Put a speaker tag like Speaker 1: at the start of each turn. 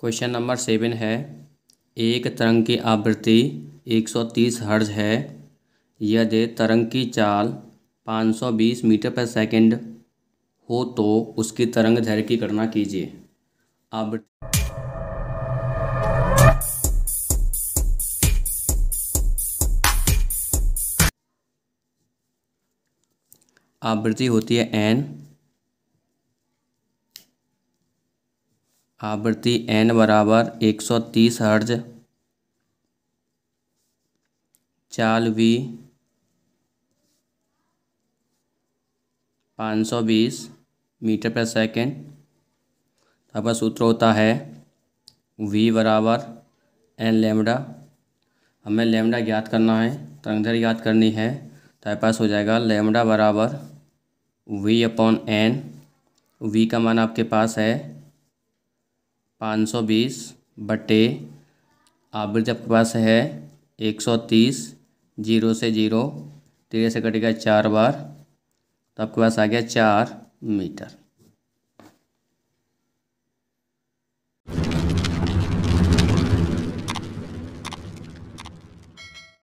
Speaker 1: question number seven है एक तरंग की आवृत्ति 130 हर्ज है यदि तरंग की चाल 520 मीटर पर सेकंड हो तो उसकी तरंग धैर्य की गणना कीजिए आवृत्ति आवृत्ति होती है एन आवृत्ति एन बराबर एक सौ तीस हर्ज चाल वी पाँच सौ बीस मीटर पर सेकेंड तो आपका सूत्र होता है वी बराबर एन लेमडा हमें लेमडा ज्ञात करना है तरंगधर ज्ञात करनी है तो पास हो जाएगा लेमडा बराबर वी अपॉन एन वी का मान आपके पास है पाँच सौ बीस बटे आवृत्ति आपके पास है एक सौ तीस जीरो से जीरो तेरह से कटेगा चार बार तो आपके पास आ गया चार मीटर